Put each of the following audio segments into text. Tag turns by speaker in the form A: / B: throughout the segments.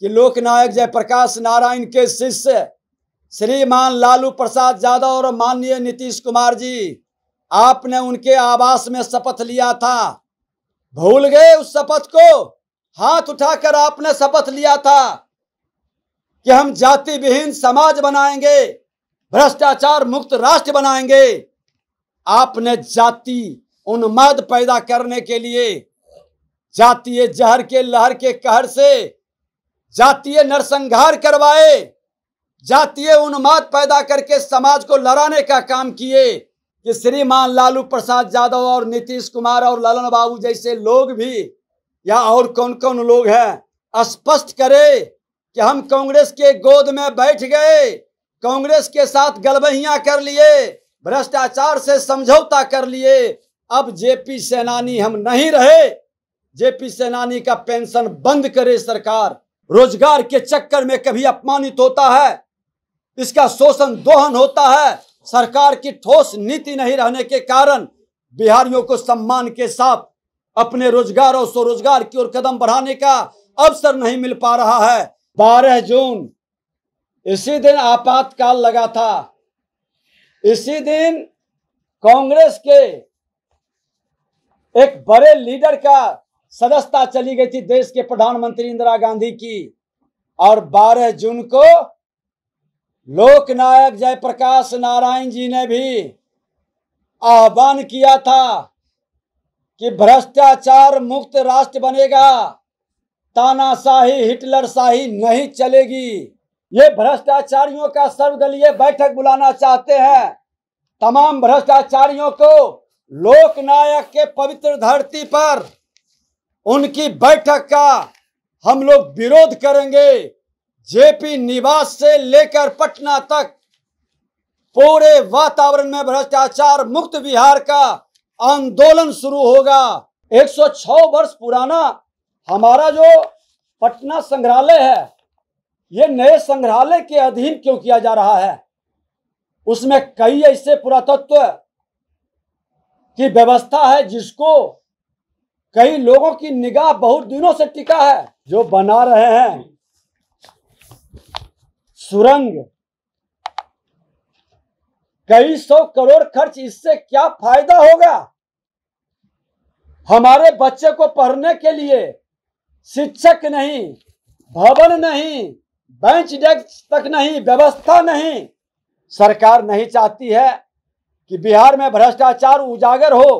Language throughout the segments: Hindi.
A: कि लोकनायक जयप्रकाश नारायण के शिष्य श्रीमान लालू प्रसाद यादव और माननीय नीतीश कुमार जी आपने उनके आवास में शपथ लिया था भूल गए उस शपथ को हाथ उठाकर आपने शपथ लिया था कि हम जाति विहीन समाज बनाएंगे भ्रष्टाचार मुक्त राष्ट्र बनाएंगे आपने जाति उन्माद पैदा करने के लिए जातीय जहर के लहर के कहर से जातीय नरसंहार करवाए जातीय उन्माद पैदा करके समाज को लड़ाने का काम किए कि श्रीमान लालू प्रसाद यादव और नीतीश कुमार और ललन बाबू जैसे लोग भी या और कौन कौन लोग हैं स्पष्ट करे कि हम कांग्रेस के गोद में बैठ गए कांग्रेस के साथ गलबहियां कर लिए भ्रष्टाचार से समझौता कर लिए अब जेपी सेनानी हम नहीं रहे जेपी सेनानी का पेंशन बंद करे सरकार रोजगार के चक्कर में कभी अपमानित होता है इसका शोषण दोहन होता है सरकार की ठोस नीति नहीं रहने के कारण बिहारियों को सम्मान के साथ अपने रोजगार और स्वरोजगार की ओर कदम बढ़ाने का अवसर नहीं मिल पा रहा है बारह जून इसी दिन आपातकाल लगा था इसी दिन कांग्रेस के एक बड़े लीडर का सदस्यता चली गई थी देश के प्रधानमंत्री इंदिरा गांधी की और 12 जून को लोकनायक जयप्रकाश नारायण जी ने भी आह्वान किया था कि भ्रष्टाचार मुक्त राष्ट्र बनेगा तानाशाही हिटलर शाही नहीं चलेगी ये भ्रष्टाचारियों का सर्वदलीय बैठक बुलाना चाहते हैं तमाम भ्रष्टाचारियों को लोकनायक के पवित्र धरती पर उनकी बैठक का हम लोग विरोध करेंगे जेपी निवास से लेकर पटना तक पूरे वातावरण में भ्रष्टाचार मुक्त बिहार का आंदोलन शुरू होगा 106 वर्ष पुराना हमारा जो पटना संग्रहालय है ये नए संग्रहालय के अधीन क्यों किया जा रहा है उसमें कई ऐसे पुरातत्व की व्यवस्था है जिसको कई लोगों की निगाह बहुत दिनों से टिका है जो बना रहे हैं सुरंग कई सौ करोड़ खर्च इससे क्या फायदा होगा हमारे बच्चे को पढ़ने के लिए शिक्षक नहीं भवन नहीं बेंच डेस्क तक नहीं व्यवस्था नहीं सरकार नहीं चाहती है कि बिहार में भ्रष्टाचार उजागर हो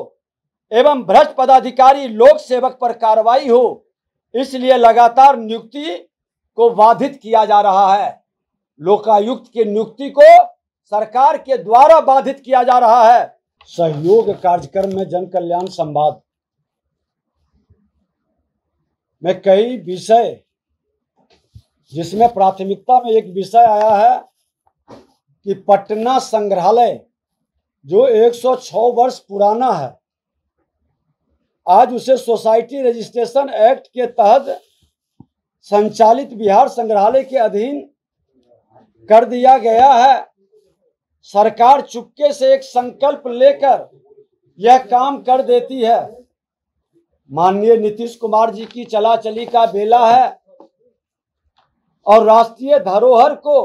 A: एवं भ्रष्ट पदाधिकारी लोक सेवक पर कार्रवाई हो इसलिए लगातार नियुक्ति को बाधित किया जा रहा है लोकायुक्त की नियुक्ति को सरकार के द्वारा बाधित किया जा रहा है सहयोग कार्यक्रम में जन कल्याण संवाद में कई विषय जिसमें प्राथमिकता में एक विषय आया है कि पटना संग्रहालय जो 106 वर्ष पुराना है आज उसे सोसाइटी रजिस्ट्रेशन एक्ट के तहत संचालित बिहार संग्रहालय के अधीन कर दिया गया है सरकार चुपके से एक संकल्प लेकर यह काम कर देती है माननीय नीतीश कुमार जी की चला चली का बेला है और राष्ट्रीय धरोहर को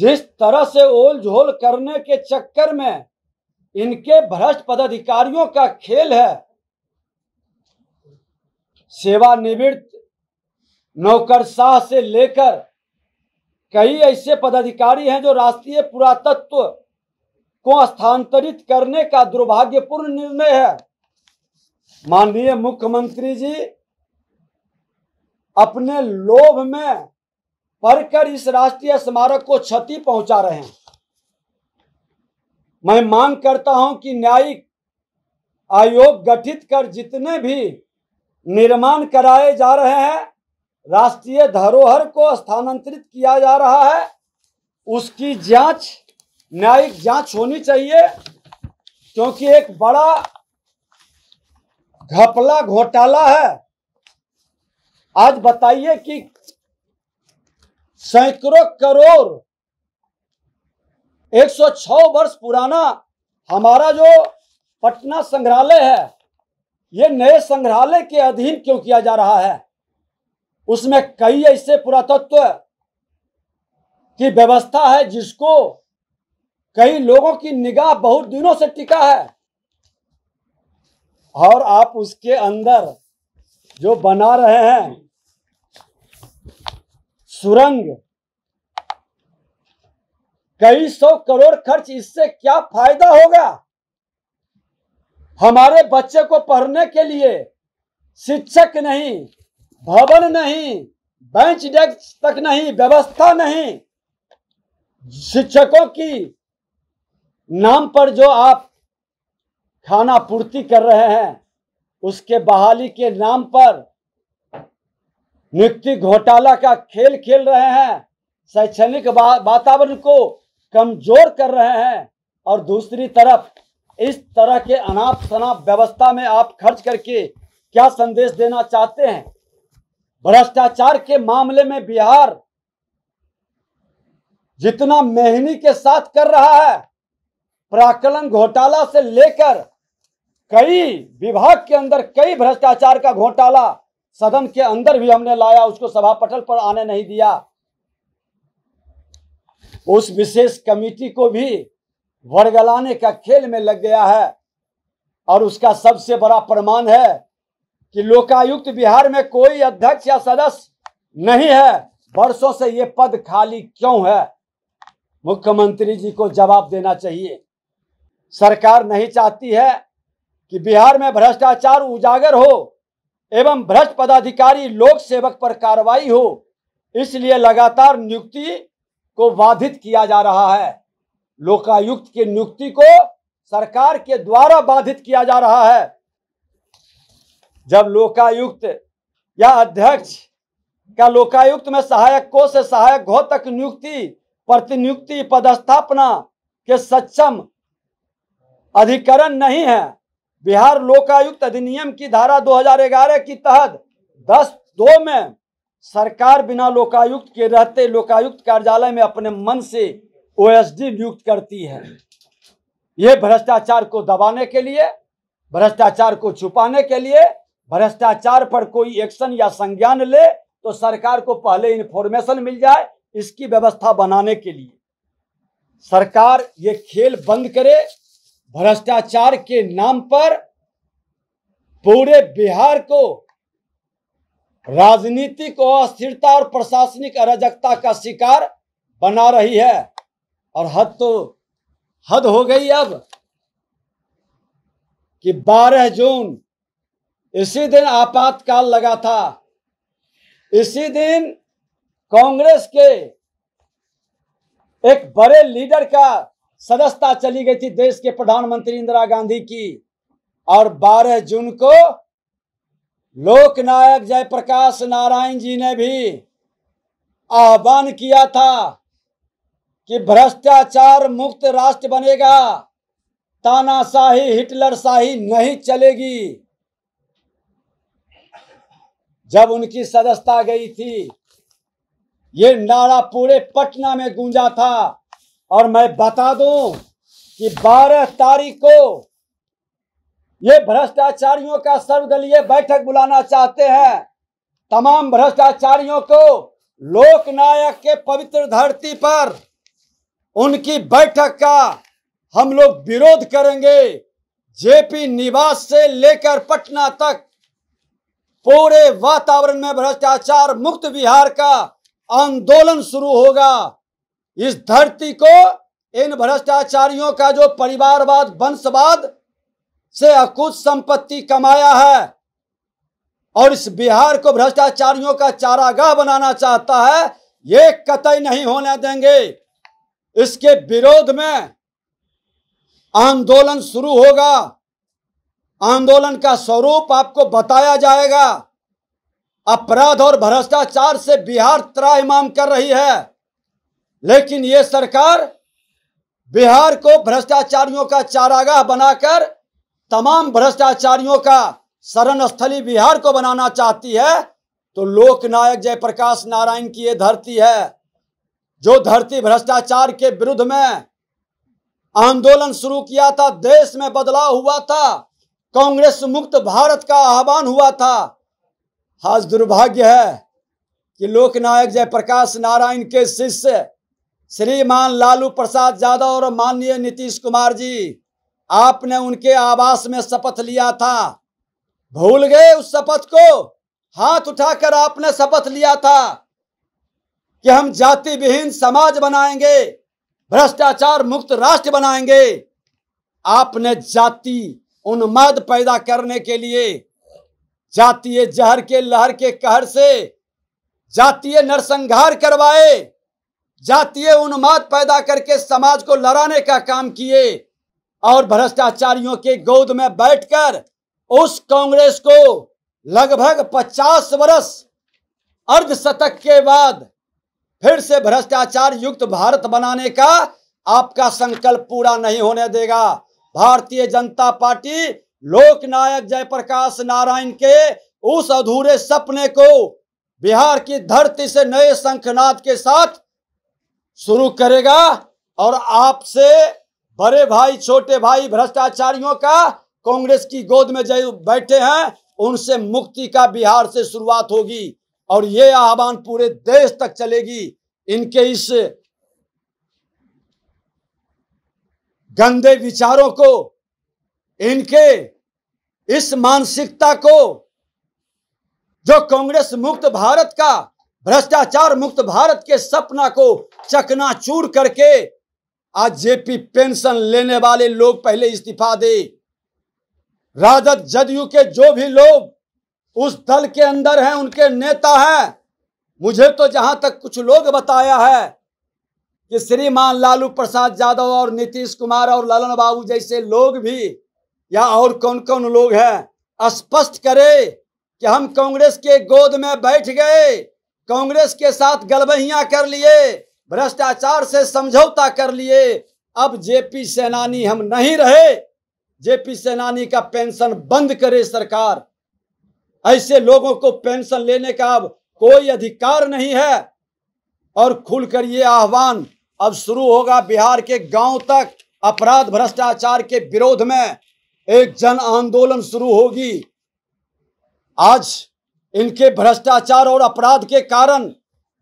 A: जिस तरह से ओल झोल करने के चक्कर में इनके भ्रष्ट पदाधिकारियों का खेल है सेवानिवृत्त नौकर शाह से लेकर कई ऐसे पदाधिकारी हैं जो राष्ट्रीय पुरातत्व को स्थानांतरित करने का दुर्भाग्यपूर्ण निर्णय है माननीय मुख्यमंत्री जी अपने लोभ में पढ़कर इस राष्ट्रीय स्मारक को क्षति पहुंचा रहे हैं मैं मांग करता हूं कि न्यायिक आयोग गठित कर जितने भी निर्माण कराए जा रहे हैं राष्ट्रीय धरोहर को स्थानांतरित किया जा रहा है उसकी जांच न्यायिक जांच होनी चाहिए क्योंकि एक बड़ा घपला घोटाला है आज बताइए कि सैकड़ों करोड़ 106 वर्ष पुराना हमारा जो पटना संग्रहालय है ये नए संग्रहालय के अधीन क्यों किया जा रहा है उसमें कई ऐसे पुरातत्व की व्यवस्था है जिसको कई लोगों की निगाह बहुत दिनों से टिका है और आप उसके अंदर जो बना रहे हैं सुरंग कई सौ करोड़ खर्च इससे क्या फायदा होगा हमारे बच्चे को पढ़ने के लिए शिक्षक नहीं भवन नहीं बेंच डेस्क तक नहीं व्यवस्था नहीं शिक्षकों की नाम पर जो आप खाना पूर्ति कर रहे हैं उसके बहाली के नाम पर नियुक्ति घोटाला का खेल खेल रहे हैं शैक्षणिक वातावरण को कमजोर कर रहे हैं और दूसरी तरफ इस तरह के अनाप शनाप व्यवस्था में आप खर्च करके क्या संदेश देना चाहते हैं भ्रष्टाचार के मामले में बिहार जितना मेहनी के साथ कर रहा है प्राकलन घोटाला से लेकर कई विभाग के अंदर कई भ्रष्टाचार का घोटाला सदन के अंदर भी हमने लाया उसको सभा पटल पर आने नहीं दिया उस विशेष कमेटी को भी वर्गलाने का खेल में लग गया है और उसका सबसे बड़ा प्रमाण है कि लोकायुक्त बिहार में कोई अध्यक्ष या सदस्य नहीं है वर्षों से ये पद खाली क्यों है मुख्यमंत्री जी को जवाब देना चाहिए सरकार नहीं चाहती है कि बिहार में भ्रष्टाचार उजागर हो एवं भ्रष्ट पदाधिकारी लोक सेवक पर कार्रवाई हो इसलिए लगातार नियुक्ति को बाधित किया जा रहा है लोकायुक्त की नियुक्ति को सरकार के द्वारा बाधित किया जा रहा है जब लोकायुक्त या अध्यक्ष का लोकायुक्त में सहायक को से सहायक घो तक नियुक्ति प्रतिनियुक्ति पदस्थापना के सक्षम अधिकरण नहीं है बिहार लोकायुक्त अधिनियम की धारा 2011 की तहत 10 दो में सरकार बिना लोकायुक्त के रहते लोकायुक्त कार्यालय में अपने मन से ओएसडी नियुक्त करती है ये भ्रष्टाचार को दबाने के लिए भ्रष्टाचार को छुपाने के लिए भ्रष्टाचार पर कोई एक्शन या संज्ञान ले तो सरकार को पहले इन्फॉर्मेशन मिल जाए इसकी व्यवस्था बनाने के लिए सरकार ये खेल बंद करे भ्रष्टाचार के नाम पर पूरे बिहार को राजनीतिक अस्थिरता और प्रशासनिक अराजकता का शिकार बना रही है और हद तो हद हो गई अब कि 12 जून इसी दिन आपातकाल लगा था इसी दिन कांग्रेस के एक बड़े लीडर का सदस्यता चली गई थी देश के प्रधानमंत्री इंदिरा गांधी की और 12 जून को लोकनायक जयप्रकाश नारायण जी ने भी आह्वान किया था कि भ्रष्टाचार मुक्त राष्ट्र बनेगा तानाशाही हिटलर शाही नहीं चलेगी जब उनकी सदस्यता गई थी ये नारा पूरे पटना में गूंजा था और मैं बता दूं कि 12 तारीख को ये भ्रष्टाचारियों का सर्वदलीय बैठक बुलाना चाहते हैं तमाम भ्रष्टाचारियों को लोकनायक के पवित्र धरती पर उनकी बैठक का हम लोग विरोध करेंगे जेपी निवास से लेकर पटना तक पूरे वातावरण में भ्रष्टाचार मुक्त बिहार का आंदोलन शुरू होगा इस धरती को इन भ्रष्टाचारियों का जो परिवारवाद वंशवाद से अकुत संपत्ति कमाया है और इस बिहार को भ्रष्टाचारियों का चारागाह बनाना चाहता है ये कतई नहीं होने देंगे इसके विरोध में आंदोलन शुरू होगा आंदोलन का स्वरूप आपको बताया जाएगा अपराध और भ्रष्टाचार से बिहार त्राहिमाम कर रही है लेकिन ये सरकार बिहार को भ्रष्टाचारियों का चारागाह बनाकर तमाम भ्रष्टाचारियों का शरण स्थली बिहार को बनाना चाहती है तो लोकनायक जयप्रकाश नारायण की यह धरती है जो धरती भ्रष्टाचार के विरुद्ध में आंदोलन शुरू किया था देश में बदलाव हुआ था कांग्रेस मुक्त भारत का आह्वान हुआ था आज दुर्भाग्य है कि लोकनायक जयप्रकाश नारायण के शिष्य श्रीमान लालू प्रसाद यादव और माननीय नीतीश कुमार जी आपने उनके आवास में शपथ लिया था भूल गए उस शपथ को हाथ उठाकर आपने शपथ लिया था कि हम जाति विहीन समाज बनाएंगे भ्रष्टाचार मुक्त राष्ट्र बनाएंगे आपने जाति उन्माद पैदा करने के लिए जातीय जहर के लहर के कहर से जातीय नरसंहार करवाए जातीय उन्माद पैदा करके समाज को लड़ाने का काम किए और भ्रष्टाचारियों के गोद में बैठकर उस कांग्रेस को लगभग 50 वर्ष अर्धशतक के बाद फिर से भ्रष्टाचार युक्त भारत बनाने का आपका संकल्प पूरा नहीं होने देगा भारतीय जनता पार्टी लोकनायक जयप्रकाश नारायण के उस अधूरे सपने को बिहार की धरती से नए शंखनाद के साथ शुरू करेगा और आपसे बड़े भाई छोटे भाई भ्रष्टाचारियों का कांग्रेस की गोद में जो बैठे हैं उनसे मुक्ति का बिहार से शुरुआत होगी और ये आह्वान पूरे देश तक चलेगी इनके इस गंदे विचारों को इनके इस मानसिकता को जो कांग्रेस मुक्त भारत का भ्रष्टाचार मुक्त भारत के सपना को चकनाचूर करके आज जेपी पेंशन लेने वाले लोग पहले इस्तीफा दे राजद जदयू के जो भी लोग उस दल के अंदर हैं उनके नेता हैं मुझे तो जहां तक कुछ लोग बताया है कि श्रीमान लालू प्रसाद यादव और नीतीश कुमार और ललन बाबू जैसे लोग भी या और कौन कौन लोग हैं स्पष्ट करे कि हम कांग्रेस के गोद में बैठ गए कांग्रेस के साथ गलबहियां कर लिए भ्रष्टाचार से समझौता कर लिए अब जेपी सेनानी हम नहीं रहे जेपी सेनानी का पेंशन बंद करे सरकार ऐसे लोगों को पेंशन लेने का अब कोई अधिकार नहीं है और खुलकर ये आह्वान अब शुरू होगा बिहार के गांव तक अपराध भ्रष्टाचार के विरोध में एक जन आंदोलन शुरू होगी आज इनके भ्रष्टाचार और अपराध के कारण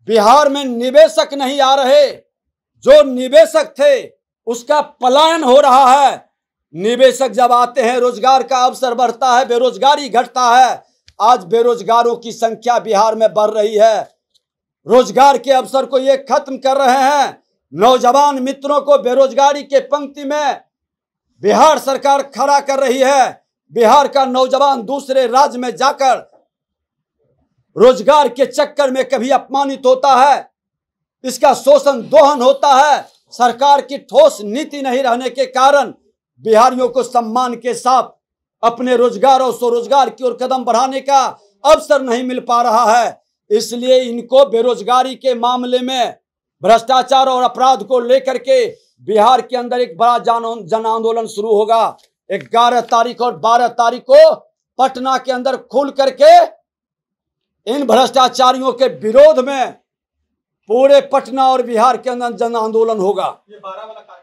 A: बिहार में निवेशक नहीं आ रहे जो निवेशक थे उसका पलायन हो रहा है निवेशक जब आते हैं रोजगार का अवसर बढ़ता है बेरोजगारी घटता है आज बेरोजगारों की संख्या बिहार में बढ़ रही है रोजगार के अवसर को ये खत्म कर रहे हैं नौजवान मित्रों को बेरोजगारी के पंक्ति में बिहार सरकार खड़ा कर रही है बिहार का नौजवान दूसरे राज्य में जाकर रोजगार के चक्कर में कभी अपमानित होता है इसका शोषण दोहन होता है सरकार की ठोस नीति नहीं रहने के कारण बिहारियों को सम्मान के साथ अपने रोजगार और स्वरोजगार की ओर कदम बढ़ाने का अवसर नहीं मिल पा रहा है इसलिए इनको बेरोजगारी के मामले में भ्रष्टाचार और अपराध को लेकर के बिहार के अंदर एक बड़ा जन जन आंदोलन शुरू होगा ग्यारह तारीख और बारह तारीख को पटना के अंदर खुल करके इन भ्रष्टाचारियों के विरोध में पूरे पटना और बिहार के अंदर जन आंदोलन होगा